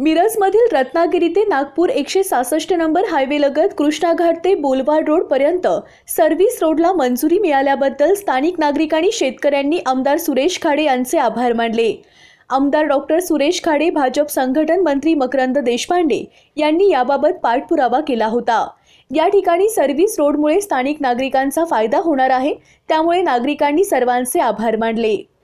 मिरजमधील रत्नागिरी ते नागपूर एकशे सासष्ट नंबर हायवेलगत कृष्णाघाट ते बोलवाड रोडपर्यंत सर्व्हिस रोडला मंजुरी मिळाल्याबद्दल स्थानिक नागरिकांनी शेतकऱ्यांनी आमदार सुरेश खाडे यांचे आभार मानले आमदार डॉक्टर सुरेश खाडे भाजप संघटन मंत्री मकरंद देशपांडे यांनी याबाबत पाठपुरावा केला होता या ठिकाणी सर्व्हिस रोडमुळे स्थानिक नागरिकांचा फायदा होणार आहे त्यामुळे नागरिकांनी सर्वांचे आभार मानले